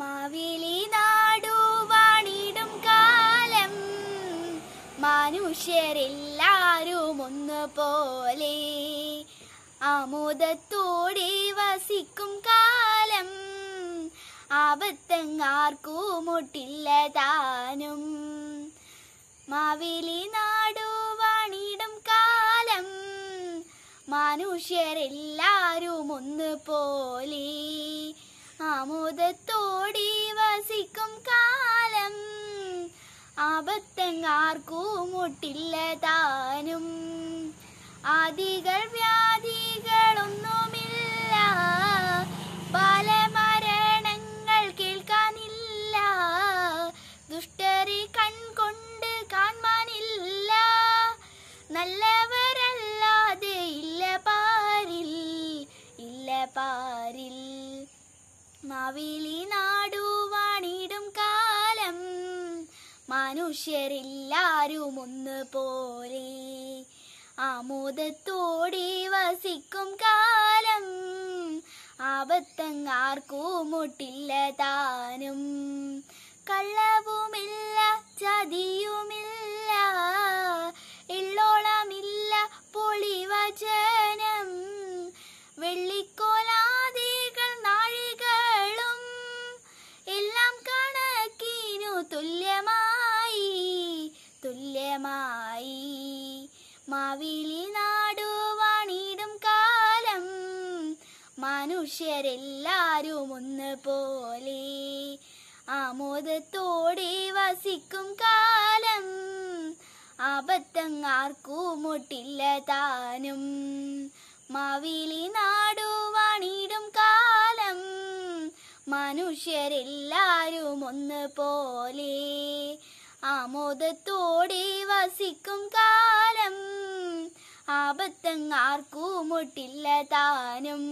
മാവേലി വാണിടും കാലം മനുഷ്യരെല്ലാരും പോലെ ആമോദത്തോടെ വസിക്കും കാലം ആപത്തങ്ങാർക്കുമൊട്ടില്ല താനും മാവേലി വാണിടും കാലം മനുഷ്യരെല്ലാരും പോലെ ആമോദത്തോ ആപത്തെങ്ങാർക്കൂമുട്ടില്ല താനും ആദികൾ വ്യാധികളൊന്നുമില്ല പല മരണങ്ങൾ കേൾക്കാനില്ല ദുഷ്ടരി കൺകൊണ്ട് കാണാനില്ല നല്ലവരല്ലാതെ ഇല്ല പാരിൽ ഇല്ല പാരിൽ മാവിലിനാ നാ മനുഷ്യരെല്ലാരും ഒന്ന് പോലെ ആമോദത്തോടെ വസിക്കും കാലം ആപത്തങ്ങാർക്കും മുട്ടില്ല താനും കള്ളവുമില്ല ചതി നായി മാവിലി നാടുവാണിടും കാലം മനുഷ്യരെല്ലാരും ഒന്ന് പോലെ ആമോദത്തോടെ വസിക്കും കാലം അബദ്ധങ്ങാർക്കും മുട്ടില്ല താനും മാവിലി നാടുവാണിടും കാലം മനുഷ്യരെല്ലാരും ഒന്ന് പോലെ ആമോദത്തോടെ വസിക്കും കാലം ആപത്തങ്ങാർക്കു മുട്ടില്ല താനും